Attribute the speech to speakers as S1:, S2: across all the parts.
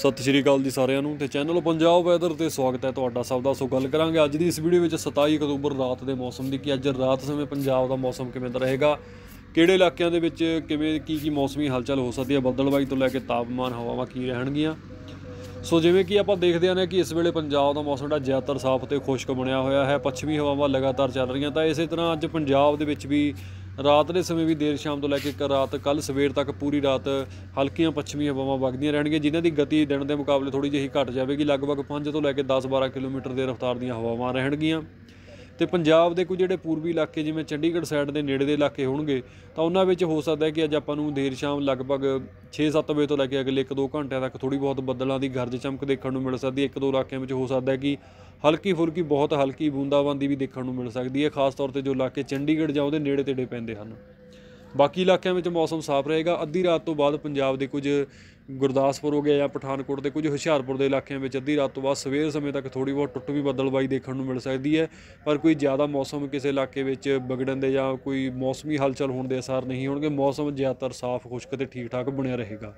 S1: ਸਤਿ ਸ਼੍ਰੀ ਅਕਾਲ ਜੀ ਸਾਰਿਆਂ ਨੂੰ ਤੇ ਚੈਨਲ ਪੰਜਾਬ ਵੈਦਰ ਤੇ ਸਵਾਗਤ ਹੈ ਤੁਹਾਡਾ ਸਭ ਦਾ ਸੋ ਗੱਲ ਕਰਾਂਗੇ ਅੱਜ ਦੀ ਇਸ ਵੀਡੀਓ ਵਿੱਚ 27 ਅਕਤੂਬਰ ਰਾਤ ਦੇ ਮੌਸਮ ਦੀ ਕਿ ਅੱਜ ਰਾਤ ਸਮੇਂ ਪੰਜਾਬ ਦਾ ਮੌਸਮ ਕਿਵੇਂ ਦਾ ਰਹੇਗਾ ਕਿਹੜੇ ਇਲਾਕਿਆਂ ਦੇ ਵਿੱਚ ਕਿਵੇਂ ਕੀ ਕੀ ਮੌਸਮੀ ਹਲਚਲ ਹੋ ਸਕਦੀ ਹੈ ਬੱਦਲਬਾਈ ਤੋਂ ਲੈ ਕੇ ਤਾਪਮਾਨ ਹਵਾਵਾਂ ਕੀ ਰਹਿਣਗੀਆਂ ਸੋ ਜਿਵੇਂ ਕਿ ਆਪਾਂ ਦੇਖਦੇ ਆਂ ਕਿ ਇਸ ਵੇਲੇ ਪੰਜਾਬ ਦਾ ਮੌਸਮ ਦਾ ਜ਼ਿਆਦਾਤਰ ਸਾਫ਼ ਤੇ ਖੁਸ਼ਕ ਬਣਿਆ ਹੋਇਆ ਹੈ ਪੱਛਮੀ ਹਵਾਵਾਂ ਲਗਾਤਾਰ ਚੱਲ ਰਹੀਆਂ ਤਾਂ ਇਸੇ ਤਰ੍ਹਾਂ ਅੱਜ ਪੰਜਾਬ ਦੇ ਵਿੱਚ ਵੀ ਰਾਤ ਦੇ ਸਮੇਂ ਵੀ ਦੇਰ ਸ਼ਾਮ ਤੋਂ ਲੈ ਕੇ ਰਾਤ ਕੱਲ ਸਵੇਰ ਤੱਕ ਪੂਰੀ ਰਾਤ ਹਲਕੀਆਂ ਪੱਛਮੀ ਹਵਾਵਾਂ ਵਗਦੀਆਂ ਰਹਿਣਗੀਆਂ ਜਿਨ੍ਹਾਂ ਦੀ ਗਤੀ ਦਿਨ ਦੇ ਮੁਕਾਬਲੇ ਥੋੜੀ ਜਿਹੀ ਘਟ ਜਾਵੇਗੀ ਲਗਭਗ 5 ਤੋਂ ਲੈ ਕੇ 10-12 ਕਿਲੋਮੀਟਰ ਦੇ ਰਫ਼ਤਾਰ ਦੀਆਂ ਹਵਾਵਾਂ ਰਹਿਣਗੀਆਂ ਤੇ ਪੰਜਾਬ ਦੇ ਕੁਝ ਜਿਹੜੇ ਪੂਰਬੀ ਇਲਾਕੇ ਜਿਵੇਂ ਚੰਡੀਗੜ੍ਹ ਸਾਈਡ ਦੇ ਨੇੜੇ ਦੇ ਇਲਾਕੇ ਹੋਣਗੇ ਤਾਂ ਉਹਨਾਂ ਵਿੱਚ ਹੋ ਸਕਦਾ ਹੈ ਕਿ ਅੱਜ ਆਪਾਂ ਨੂੰ ਦੇਰ ਸ਼ਾਮ ਲਗਭਗ 6-7 ਵਜੇ ਤੋਂ ਲੈ ਕੇ ਅਗਲੇ 1-2 ਘੰਟਿਆਂ ਤੱਕ ਥੋੜੀ ਬਹੁਤ ਬੱਦਲਾਂ ਦੀ ਗਰਜ ਚਮਕ ਦੇਖਣ ਨੂੰ ਮਿਲ ਸਕਦੀ ਹੈ 1-2 ਇਲਾਕਿਆਂ ਵਿੱਚ ਹੋ ਸਕਦਾ ਹੈ ਕਿ ਹਲਕੀ ਫੁਲਕੀ ਬਹੁਤ ਹਲਕੀ ਬੂੰਦਾਬਾਂਦੀ ਵੀ ਦੇਖਣ ਨੂੰ ਮਿਲ ਸਕਦੀ ਹੈ ਖਾਸ ਤੌਰ ਤੇ ਜੋ ਇਲਾਕੇ ਚੰਡੀਗੜ੍ਹ ਜਾਂ ਉਹਦੇ ਨੇੜੇ ਤੇੜੇ ਪੈਂਦੇ ਹਨ ਬਾਕੀ ਇਲਾਕਿਆਂ ਵਿੱਚ ਮੌਸਮ ਸਾਫ਼ ਰਹੇਗਾ ਅੱਧੀ ਰਾਤ ਤੋਂ ਬਾਅਦ ਪੰਜਾਬ ਦੇ ਕੁਝ ਗੁਰਦਾਸਪੁਰ ਹੋ ਗਿਆ ਜਾਂ ਪਠਾਨਕੋਟ ਦੇ ਕੁਝ ਹੁਸ਼ਿਆਰਪੁਰ ਦੇ ਇਲਾਕਿਆਂ ਵਿੱਚ ਅੱਧੀ ਰਾਤ ਤੋਂ ਬਾਅਦ ਸਵੇਰ ਸਮੇਂ ਤੱਕ ਥੋੜੀ ਬਹੁਤ ਟੁੱਟ ਵੀ ਬੱਦਲਬਾਈ ਦੇਖਣ ਨੂੰ ਮਿਲ ਸਕਦੀ ਹੈ ਪਰ ਕੋਈ ਜ਼ਿਆਦਾ ਮੌਸਮ ਕਿਸੇ ਇਲਾਕੇ ਵਿੱਚ ਵਿਗੜਨ ਦੇ ਜਾਂ ਕੋਈ ਮੌਸਮੀ ਹਲਚਲ ਹੋਣ ਦੇ ਅਸਰ ਨਹੀਂ ਹੋਣਗੇ ਮੌਸਮ ਜ਼ਿਆਦਾਤਰ ਸਾਫ਼ ਖੁਸ਼ਕ ਤੇ ਠੀਕ ਠਾਕ ਬਣਿਆ ਰਹੇਗਾ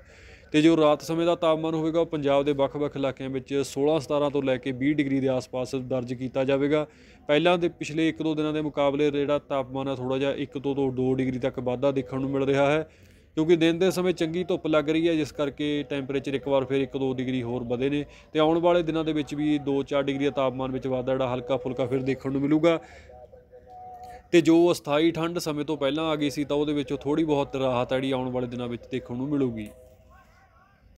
S1: ਤੇ ਜੋ ਰਾਤ ਸਮੇਂ ਦਾ ਤਾਪਮਾਨ ਹੋਵੇਗਾ ਉਹ ਪੰਜਾਬ ਦੇ ਵੱਖ-ਵੱਖ ਇਲਾਕਿਆਂ ਵਿੱਚ 16-17 ਤੋਂ ਲੈ ਕੇ 20 ਡਿਗਰੀ ਦੇ ਆਸ-ਪਾਸ ਦਰਜ ਕੀਤਾ ਜਾਵੇਗਾ ਪਹਿਲਾਂ ਦੇ ਪਿਛਲੇ 1-2 ਦਿਨਾਂ ਦੇ ਮੁਕਾਬਲੇ ਜਿਹੜਾ ਤਾਪਮਾਨ ਹੈ ਥੋੜਾ ਜਿਹਾ 1 ਤੋਂ 2 ਡਿਗਰੀ ਤੱਕ ਵਾਧਾ ਦੇਖਣ ਨੂੰ ਮਿਲ ਰਿਹਾ ਹੈ ਕਿਉਂਕਿ ਦਿਨ ਦੇ ਸਮੇਂ ਚੰਗੀ ਧੁੱਪ ਲੱਗ ਰਹੀ ਹੈ ਜਿਸ ਕਰਕੇ ਟੈਂਪਰੇਚਰ ਇੱਕ ਵਾਰ ਫਿਰ 1-2 ਡਿਗਰੀ ਹੋਰ ਵਧੇ ਨੇ ਤੇ ਆਉਣ ਵਾਲੇ ਦਿਨਾਂ ਦੇ ਵਿੱਚ ਵੀ 2-4 ਡਿਗਰੀ ਦਾ ਤਾਪਮਾਨ ਵਿੱਚ ਵਾਧਾ ਜਿਹੜਾ ਹਲਕਾ ਫੁਲਕਾ ਫਿਰ ਦੇਖਣ ਨੂੰ ਮਿਲੂਗਾ ਤੇ ਜੋ ਅਸਥਾਈ ਠੰਡ ਸਮੇਂ ਤੋਂ ਪਹਿਲਾਂ ਆ ਗਈ ਸੀ ਤਾਂ ਉਹਦੇ ਵਿੱਚੋਂ ਥੋੜੀ ਬਹੁਤ ਰਾਹਤ ਜਿਹੜੀ ਆਉਣ ਵਾਲੇ ਦਿਨਾਂ ਵਿੱਚ ਦੇਖਣ ਨੂੰ ਮਿਲੂਗੀ